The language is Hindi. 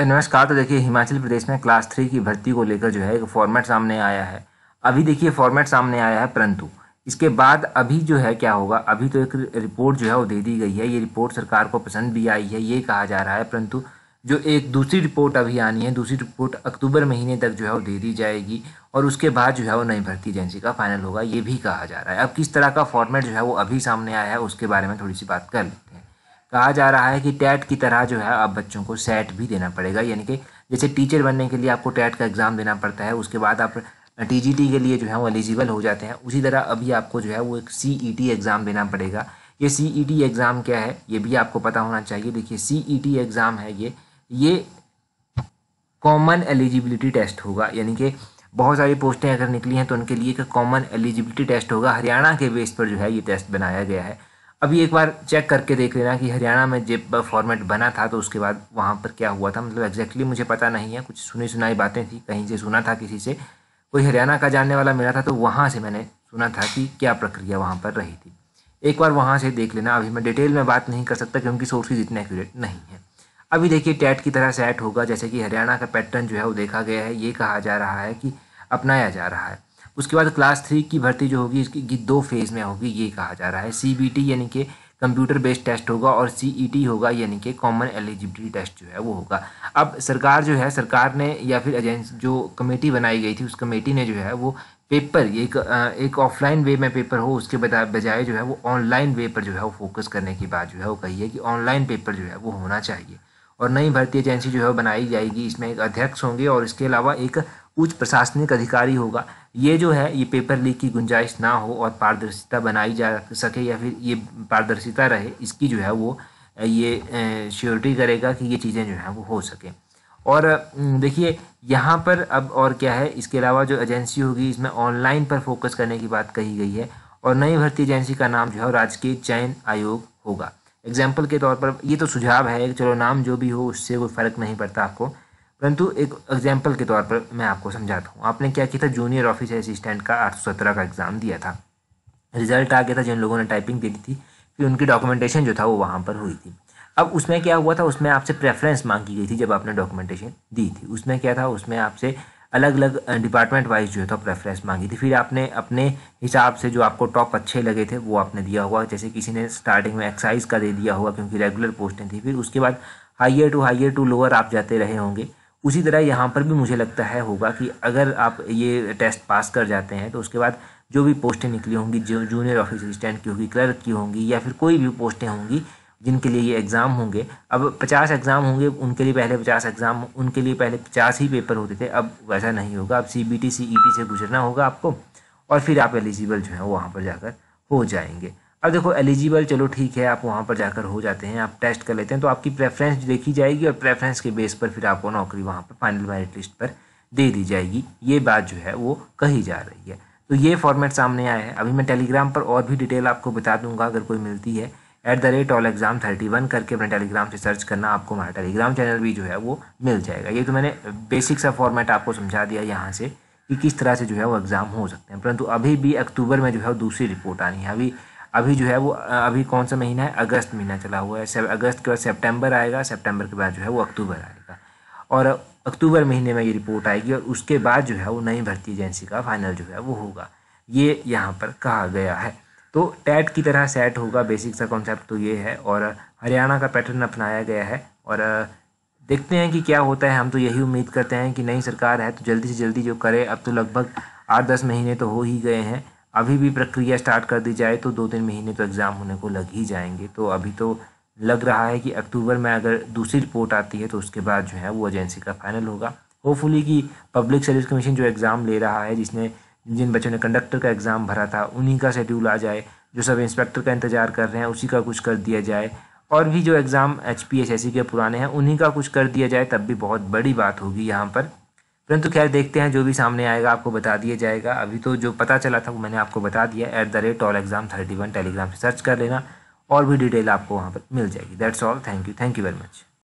नमस्कार तो देखिए हिमाचल प्रदेश में क्लास थ्री की भर्ती को लेकर जो है एक फॉर्मेट सामने आया है अभी देखिए फॉर्मेट सामने आया है परंतु इसके बाद अभी जो है क्या होगा अभी तो एक रिपोर्ट जो है वो दे दी गई है ये रिपोर्ट सरकार को पसंद भी आई है ये कहा जा रहा है परंतु जो एक दूसरी रिपोर्ट अभी आनी है दूसरी रिपोर्ट अक्टूबर महीने तक जो है वो दे दी जाएगी और उसके बाद जो है वो नई भर्ती एजेंसी का फाइनल होगा ये भी कहा जा रहा है अब किस तरह का फॉर्मेट जो है वो अभी सामने आया है उसके बारे में थोड़ी सी बात कर लें कहा जा रहा है कि टैट की तरह जो है अब बच्चों को सेट भी देना पड़ेगा यानी कि जैसे टीचर बनने के लिए आपको टैट का एग्ज़ाम देना पड़ता है उसके बाद आप टीजीटी के लिए जो है वो एलिजिबल हो जाते हैं उसी तरह अभी आपको जो है वो एक सी एग्ज़ाम देना पड़ेगा ये सी एग्ज़ाम क्या है ये भी आपको पता होना चाहिए देखिए सी एग्ज़ाम है ये ये कॉमन एलिजिबिलिटी टेस्ट होगा यानी कि बहुत सारी पोस्टें अगर निकली हैं तो उनके लिए एक कॉमन एलिजिबिलिटी टेस्ट होगा हरियाणा के बेस पर जो है ये टेस्ट बनाया गया है अभी एक बार चेक करके देख लेना कि हरियाणा में जब फॉर्मेट बना था तो उसके बाद वहाँ पर क्या हुआ था मतलब एग्जैक्टली मुझे पता नहीं है कुछ सुनी सुनाई बातें थी कहीं से सुना था किसी से कोई हरियाणा का जानने वाला मिला था तो वहाँ से मैंने सुना था कि क्या प्रक्रिया वहाँ पर रही थी एक बार वहाँ से देख लेना अभी मैं डिटेल में बात नहीं कर सकता क्योंकि सोर्सेज इतने एक्यूरेट नहीं है अभी देखिए टैट की तरह सेट होगा जैसे कि हरियाणा का पैटर्न जो है वो देखा गया है ये कहा जा रहा है कि अपनाया जा रहा है उसके बाद क्लास थ्री की भर्ती जो होगी इसकी दो फेज़ में होगी ये कहा जा रहा है सी यानी कि कंप्यूटर बेस्ड टेस्ट होगा और टी e होगा यानी कि कॉमन एलिजिबिलिटी टेस्ट जो है वो होगा अब सरकार जो है सरकार ने या फिर एजेंस जो कमेटी बनाई गई थी उस कमेटी ने जो है वो पेपर एक एक ऑफलाइन वे में पेपर हो उसके बजाय जो है वो ऑनलाइन वे पर जो है वो फोकस करने की बात जो है वो कही है कि ऑनलाइन पेपर जो है वो होना चाहिए और नई भर्ती एजेंसी जो है बनाई जाएगी इसमें एक अध्यक्ष होंगे और इसके अलावा एक उच्च प्रशासनिक अधिकारी होगा ये जो है ये पेपर लीक की गुंजाइश ना हो और पारदर्शिता बनाई जा सके या फिर ये पारदर्शिता रहे इसकी जो है वो ये श्योरिटी करेगा कि ये चीज़ें जो हैं वो हो सकें और देखिए यहाँ पर अब और क्या है इसके अलावा जो एजेंसी होगी इसमें ऑनलाइन पर फोकस करने की बात कही गई है और नई भर्ती एजेंसी का नाम जो है राजकीय चयन आयोग होगा एग्जाम्पल के तौर पर ये तो सुझाव है चलो नाम जो भी हो उससे कोई फ़र्क नहीं पड़ता आपको परंतु एक एग्जाम्पल के तौर पर मैं आपको समझाता हूँ आपने क्या किया था जूनियर ऑफिस असिस्टेंट का आठ सौ का एग्ज़ाम दिया था रिजल्ट आ गया था जिन लोगों ने टाइपिंग दे दी थी फिर उनकी डॉक्यूमेंटेशन जो था वो वहाँ पर हुई थी अब उसमें क्या हुआ था उसमें आपसे प्रेफरेंस मांगी गई थी जब आपने डॉक्यूमेंटेशन दी थी उसमें क्या था उसमें आपसे अलग अलग डिपार्टमेंट वाइज जो था प्रेफरेंस तो मांगी थी फिर आपने अपने हिसाब से जो आपको टॉप अच्छे लगे थे वो आपने दिया हुआ जैसे किसी ने स्टार्टिंग में एक्साइज का दे दिया हुआ क्योंकि रेगुलर पोस्टें थी फिर उसके बाद higher to higher to lower आप जाते रहे होंगे उसी तरह यहाँ पर भी मुझे लगता है होगा कि अगर आप ये टेस्ट पास कर जाते हैं तो उसके बाद जो भी पोस्टें निकली होंगी जो जूनियर ऑफिस असिस्टेंट की होगी क्लर्क की होंगी या फिर कोई भी पोस्टें होंगी जिनके लिए ये एग्ज़ाम होंगे अब पचास एग्ज़ाम होंगे उनके लिए पहले पचास एग्ज़ाम उनके लिए पहले पचास ही पेपर होते थे अब वैसा नहीं होगा अब C B T C E T से गुजरना होगा आपको और फिर आप एलिजिबल जो है वहाँ पर जाकर हो जाएंगे अब देखो एलिजिबल चलो ठीक है आप वहाँ पर जाकर हो जाते हैं आप टेस्ट कर लेते हैं तो आपकी प्रेफरेंस देखी जाएगी और प्रेफरेंस के बेस पर फिर आपको नौकरी वहाँ पर फाइनल मेरिट लिस्ट पर दे दी जाएगी ये बात जो है वो कही जा रही है तो ये फॉर्मेट सामने आया है अभी मैं टेलीग्राम पर और भी डिटेल आपको बता दूंगा अगर कोई मिलती है at the rate all exam thirty one करके अपने टेलीग्राम से सर्च करना आपको हमारा टेलीग्राम चैनल भी जो है वो मिल जाएगा ये तो मैंने बेसिक सा फॉर्मेट आपको समझा दिया यहाँ से कि किस तरह से जो है वो एग्ज़ाम हो सकते हैं परंतु अभी भी अक्टूबर में जो है दूसरी रिपोर्ट आनी है अभी अभी जो है वो अभी कौन सा महीना है अगस्त महीना चला हुआ है अगस्त के बाद सेप्टेम्बर आएगा सेप्टेम्बर के बाद जो है वो अक्टूबर आएगा और अक्टूबर महीने में ये रिपोर्ट आएगी और उसके बाद जो है वो नई भर्ती एजेंसी का फाइनल जो है वो होगा ये यहाँ पर कहा गया है तो टैट की तरह सेट होगा बेसिक सा कॉन्सेप्ट तो ये है और हरियाणा का पैटर्न अपनाया गया है और देखते हैं कि क्या होता है हम तो यही उम्मीद करते हैं कि नई सरकार है तो जल्दी से जल्दी जो करे अब तो लगभग आठ दस महीने तो हो ही गए हैं अभी भी प्रक्रिया स्टार्ट कर दी जाए तो दो तीन महीने तो एग्ज़ाम होने को लग ही जाएंगे तो अभी तो लग रहा है कि अक्टूबर में अगर दूसरी रिपोर्ट आती है तो उसके बाद जो है वो एजेंसी का फाइनल होगा होपफुली कि पब्लिक सर्विस कमीशन जो एग्ज़ाम ले रहा है जिसने जिन बच्चों ने कंडक्टर का एग्ज़ाम भरा था उन्हीं का शेड्यूल आ जाए जो सब इंस्पेक्टर का इंतज़ार कर रहे हैं उसी का कुछ कर दिया जाए और भी जो एग्ज़ाम एच पी एस के पुराने हैं उन्हीं का कुछ कर दिया जाए तब भी बहुत बड़ी बात होगी यहाँ पर परंतु खैर देखते हैं जो भी सामने आएगा आपको बता दिया जाएगा अभी तो जो पता चला था वो मैंने आपको बता दिया at the rate all exam thirty one Telegram से सर्च कर लेना और भी डिटेल आपको वहाँ पर मिल जाएगी that's all thank you thank you very much